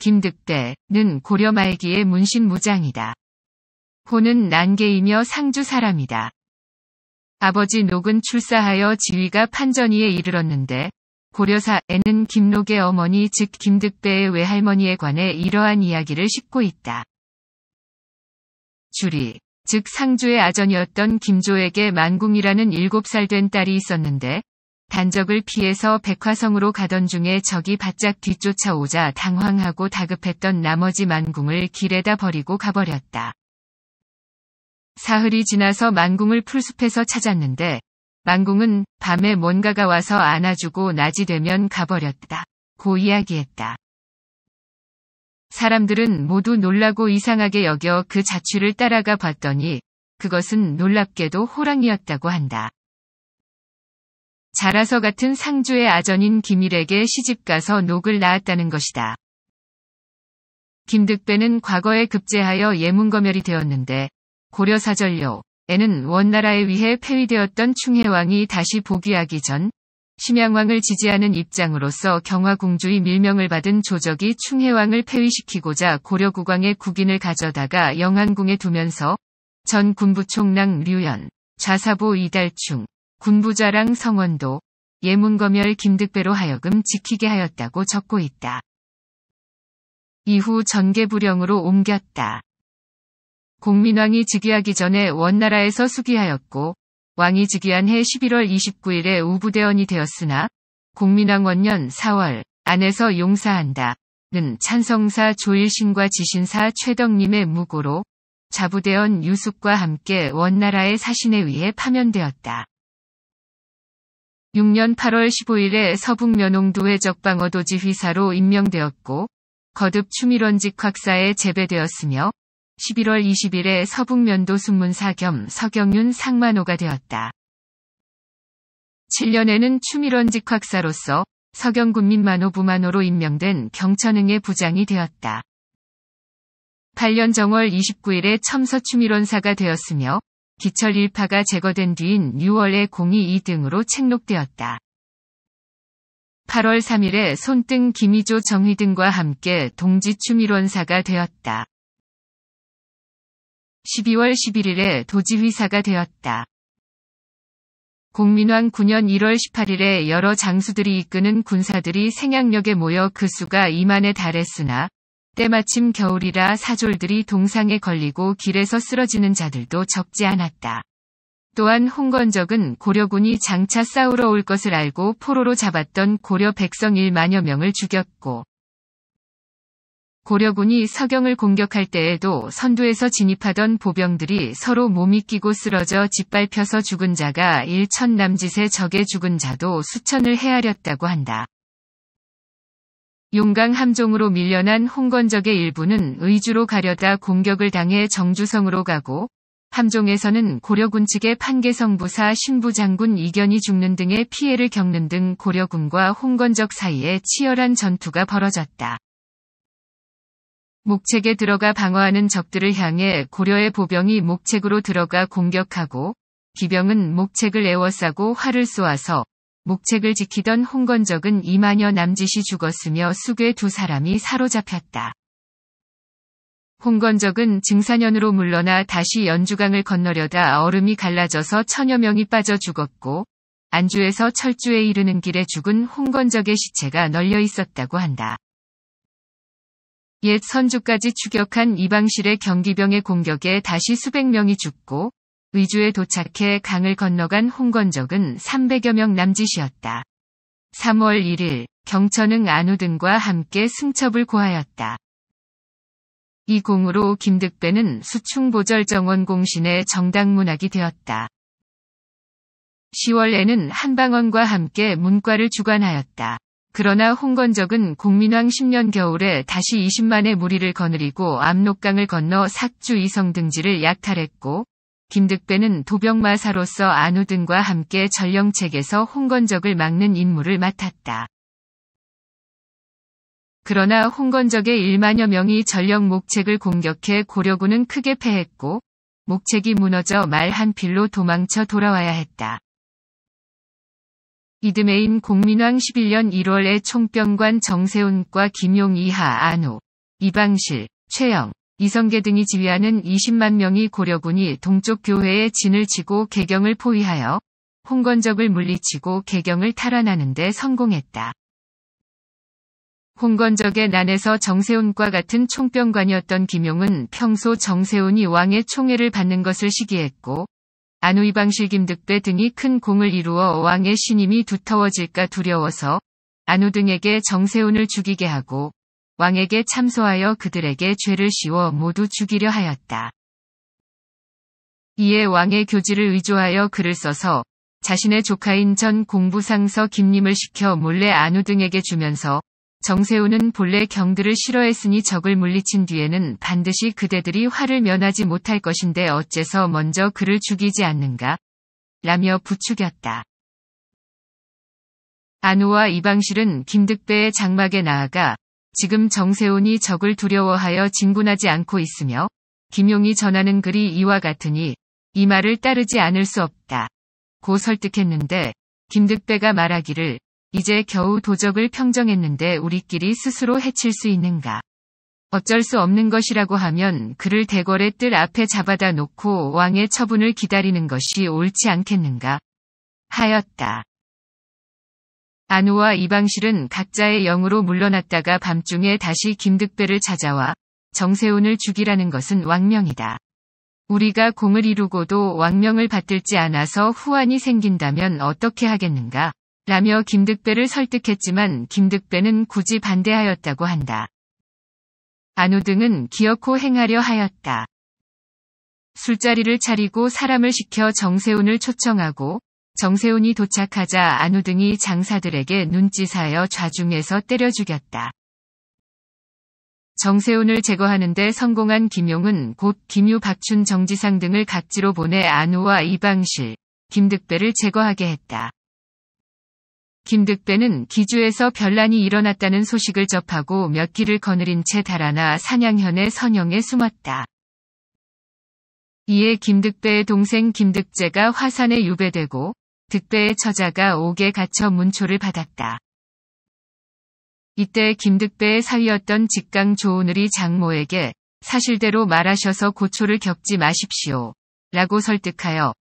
김득대는 고려 말기의 문신무장이다. 호는 난개이며 상주 사람이다. 아버지 녹은 출사하여 지위가 판전이에 이르렀는데 고려사에는 김록의 어머니 즉 김득배의 외할머니에 관해 이러한 이야기를 싣고 있다. 주리, 즉상주의 아전이었던 김조에게 만궁이라는 7살 된 딸이 있었는데 단적을 피해서 백화성으로 가던 중에 적이 바짝 뒤쫓아오자 당황하고 다급했던 나머지 만궁을 길에다 버리고 가버렸다. 사흘이 지나서 만궁을 풀숲에서 찾았는데 만궁은 밤에 뭔가가 와서 안아주고 낮이 되면 가버렸다. 고 이야기했다. 사람들은 모두 놀라고 이상하게 여겨 그 자취를 따라가 봤더니 그것은 놀랍게도 호랑이였다고 한다. 자라서 같은 상주의 아전인 김일에게 시집가서 녹을 낳았다는 것이다. 김득배는 과거에 급제하여 예문검열이 되었는데 고려사절료에는 원나라에 의해 폐위되었던 충혜왕이 다시 복위하기 전 심양왕을 지지하는 입장으로서 경화궁주의 밀명을 받은 조적이 충혜왕을 폐위시키고자 고려국왕의 국인을 가져다가 영안궁에 두면서 전 군부총랑 류연 좌사보 이달충, 군부자랑 성원도 예문검열 김득배로 하여금 지키게 하였다고 적고 있다. 이후 전개부령으로 옮겼다. 공민왕이 즉위하기 전에 원나라에서 수기하였고 왕이 즉위한 해 11월 29일에 우부대원이 되었으나 공민왕 원년 4월 안에서 용사한다. 는 찬성사 조일신과 지신사 최덕님의 무고로 자부대원 유숙과 함께 원나라의 사신에 의해 파면되었다. 6년 8월 15일에 서북 면홍도의 적방어도 지휘사로 임명되었고 거듭 추밀원직 확사에 재배되었으며 11월 20일에 서북 면도 순문사 겸 서경윤 상만호가 되었다. 7년에는 추밀원직 확사로서 서경군민 만호부만호로 임명된 경천흥의 부장이 되었다. 8년 정월 29일에 첨서추밀원사가 되었으며 기철 1파가 제거된 뒤인 6월에 공이 2등으로 책록되었다. 8월 3일에 손등 김희조 정희 등과 함께 동지춤 일원사가 되었다. 12월 11일에 도지휘사가 되었다. 공민왕 9년 1월 18일에 여러 장수들이 이끄는 군사들이 생양역에 모여 그 수가 2만에 달했으나 때마침 겨울이라 사졸들이 동상에 걸리고 길에서 쓰러지는 자들도 적지 않았다. 또한 홍건적은 고려군이 장차 싸우러 올 것을 알고 포로로 잡았던 고려 백성 1만여 명을 죽였고 고려군이 서경을 공격할 때에도 선두에서 진입하던 보병들이 서로 몸이 끼고 쓰러져 짓밟혀서 죽은 자가 1천 남짓의 적의 죽은 자도 수천을 헤아렸다고 한다. 용강 함종으로 밀려난 홍건적의 일부는 의주로 가려다 공격을 당해 정주성으로 가고 함종에서는 고려군 측의 판계성 부사 신부장군 이견이 죽는 등의 피해를 겪는 등 고려군과 홍건적 사이에 치열한 전투가 벌어졌다. 목책에 들어가 방어하는 적들을 향해 고려의 보병이 목책으로 들어가 공격하고 기병은 목책을 에워싸고 활을 쏘아서 목책을 지키던 홍건적은 이만여 남짓이 죽었으며 숙의 두 사람이 사로잡혔다. 홍건적은 증산현으로 물러나 다시 연주강을 건너려다 얼음이 갈라져서 천여 명이 빠져 죽었고 안주에서 철주에 이르는 길에 죽은 홍건적의 시체가 널려 있었다고 한다. 옛 선주까지 추격한 이방실의 경기병의 공격에 다시 수백 명이 죽고 위주에 도착해 강을 건너간 홍건적은 300여 명 남짓이었다. 3월 1일 경천흥 안우 등과 함께 승첩을 고하였다. 이 공으로 김득배는 수충보절 정원 공신의 정당문학이 되었다. 10월에는 한방원과 함께 문과를 주관하였다. 그러나 홍건적은 공민왕 10년 겨울에 다시 20만의 무리를 거느리고 압록강을 건너 삭주 이성 등지를 약탈했고 김득배는 도병마사로서 안우 등과 함께 전령책에서 홍건적을 막는 임무를 맡았다. 그러나 홍건적의 1만여 명이 전령 목책을 공격해 고려군은 크게 패했고 목책이 무너져 말 한 필로 도망쳐 돌아와야 했다. 이듬해인 공민왕 11년 1월에 총병관 정세운과 김용 이하 안우, 이방실, 최영, 이성계 등이 지휘하는 20만 명이 고려군이 동쪽 교회에 진을 치고 개경을 포위하여 홍건적을 물리치고 개경을 탈환하는 데 성공했다. 홍건적의 난에서 정세훈과 같은 총병관이었던 김용은 평소 정세훈이 왕의 총애를 받는 것을 시기했고 안우이방실 김득배 등이 큰 공을 이루어 왕의 신임이 두터워질까 두려워서 안우 등에게 정세훈을 죽이게 하고 왕에게 참소하여 그들에게 죄를 씌워 모두 죽이려 하였다. 이에 왕의 교지를 의조하여 글을 써서 자신의 조카인 전 공부상서 김님을 시켜 몰래 안우 등에게 주면서 정세우는 본래 경들을 싫어했으니 적을 물리친 뒤에는 반드시 그대들이 화를 면하지 못할 것인데 어째서 먼저 그를 죽이지 않는가? 라며 부추겼다. 안우와 이방실은 김득배의 장막에 나아가 지금 정세훈이 적을 두려워하여 진군하지 않고 있으며 김용이 전하는 글이 이와 같으니 이 말을 따르지 않을 수 없다. 고 설득했는데 김득배가 말하기를 이제 겨우 도적을 평정했는데 우리끼리 스스로 해칠 수 있는가. 어쩔 수 없는 것이라고 하면 그를 대궐의 뜰 앞에 잡아다 놓고 왕의 처분을 기다리는 것이 옳지 않겠는가 하였다. 안우와 이방실은 각자의 영으로 물러났다가 밤중에 다시 김득배를 찾아와 정세운을 죽이라는 것은 왕명이다. 우리가 공을 이루고도 왕명을 받들지 않아서 후환이 생긴다면 어떻게 하겠는가? 라며 김득배를 설득했지만 김득배는 굳이 반대하였다고 한다. 안우 등은 기어코 행하려 하였다. 술자리를 차리고 사람을 시켜 정세운을 초청하고 정세훈이 도착하자 안우 등이 장사들에게 눈짓하여 좌중에서 때려 죽였다. 정세훈을 제거하는데 성공한 김용은 곧 김유 박춘 정지상 등을 각지로 보내 안우와 이방실, 김득배를 제거하게 했다. 김득배는 기주에서 별난이 일어났다는 소식을 접하고 몇 길을 거느린 채 달아나 산양현의 선영에 숨었다. 이에 김득배의 동생 김득재가 화산에 유배되고 득배의 처자가 옥에 갇혀 문초를 받았다. 이때 김득배의 사위였던 직강 조은을이 장모에게 사실대로 말하셔서 고초를 겪지 마십시오. 라고 설득하여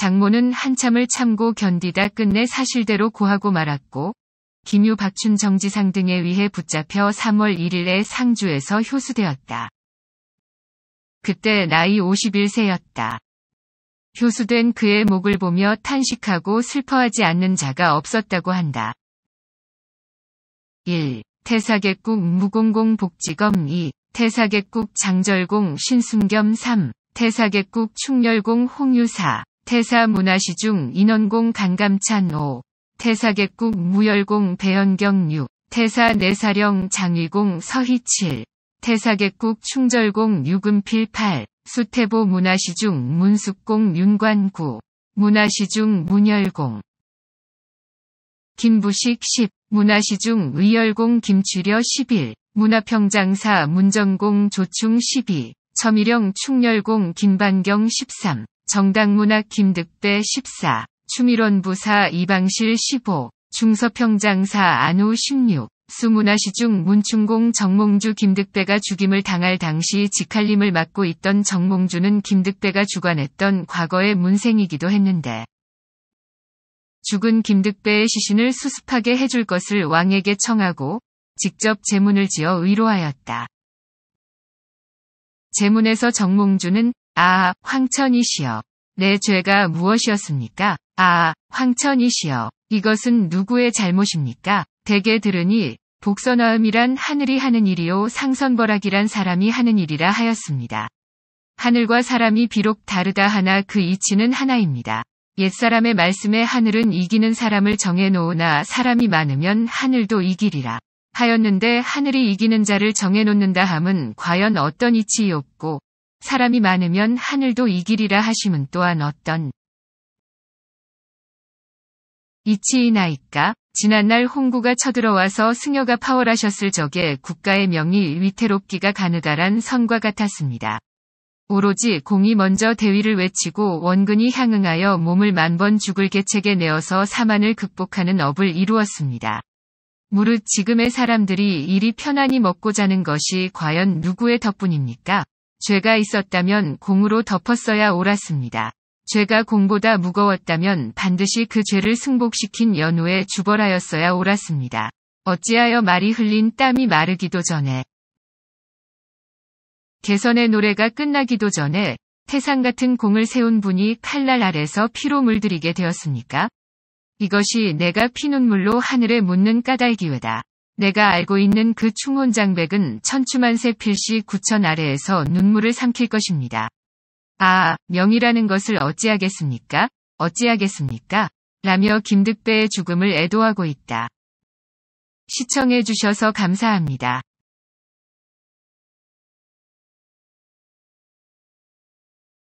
장모는 한참을 참고 견디다 끝내 사실대로 고하고 말았고 김유 박춘 정지상 등에 의해 붙잡혀 3월 1일에 상주에서 효수되었다. 그때 나이 51세였다. 효수된 그의 목을 보며 탄식하고 슬퍼하지 않는 자가 없었다고 한다. 1. 태사객국 무공공 복지검 2. 태사객국 장절공 신순겸 3. 태사객국 충렬공 홍유사. 태사문화시중 인원공 강감찬 5. 태사객국 무열공 배현경 6. 태사 내사령 장위공 서희 7. 태사객국 충절공 유금필 8. 수태보 문화시중 문숙공 윤관구 문화시중 문열공 김부식 10 문화시중 의열공 김치려 11 문화평장사 문정공 조충 12첨일령 충렬공 김반경 13 정당문학 김득대 14추미원 부사 이방실 15 중서평장사 안우 16 수문화시 중 문충공 정몽주 김득배가 죽임을 당할 당시 직할림을 맡고 있던 정몽주는 김득배가 주관했던 과거의 문생이기도 했는데 죽은 김득배의 시신을 수습하게 해줄 것을 왕에게 청하고 직접 제문을 지어 의로하였다. 제문에서 정몽주는 아, 황천이시여. 내 죄가 무엇이었습니까? 아, 황천이시여. 이것은 누구의 잘못입니까? 대개 들으니 복선화음이란 하늘이 하는 일이요 상선버락이란 사람이 하는 일이라 하였습니다. 하늘과 사람이 비록 다르다 하나 그 이치는 하나입니다. 옛사람의 말씀에 하늘은 이기는 사람을 정해놓으나 사람이 많으면 하늘도 이기리라 하였는데 하늘이 이기는 자를 정해놓는다 함은 과연 어떤 이치였고 이 사람이 많으면 하늘도 이기리라 하심은 또한 어떤 이치이나이까 지난날 홍구가 쳐들어와서 승여가 파월하셨을 적에 국가의 명이 위태롭기가 가느다란 선과 같았습니다. 오로지 공이 먼저 대위를 외치고 원근이 향응하여 몸을 만번 죽을 계책에 내어서 사만을 극복하는 업을 이루었습니다. 무릇 지금의 사람들이 이리 편안히 먹고 자는 것이 과연 누구의 덕분입니까? 죄가 있었다면 공으로 덮었어야 옳았습니다. 죄가 공보다 무거웠다면 반드시 그 죄를 승복시킨 연우에 주벌하였어야 옳았습니다. 어찌하여 말이 흘린 땀이 마르기도 전에 개선의 노래가 끝나기도 전에 태상 같은 공을 세운 분이 칼날 아래서 피로 물들이게 되었습니까? 이것이 내가 피눈물로 하늘에 묻는 까닭이회다 내가 알고 있는 그 충혼장백은 천추만세 필시 구천 아래에서 눈물을 삼킬 것입니다. 아, 명이라는 것을 어찌하겠습니까? 어찌하겠습니까? 라며 김득배의 죽음을 애도하고 있다. 시청해주셔서 감사합니다.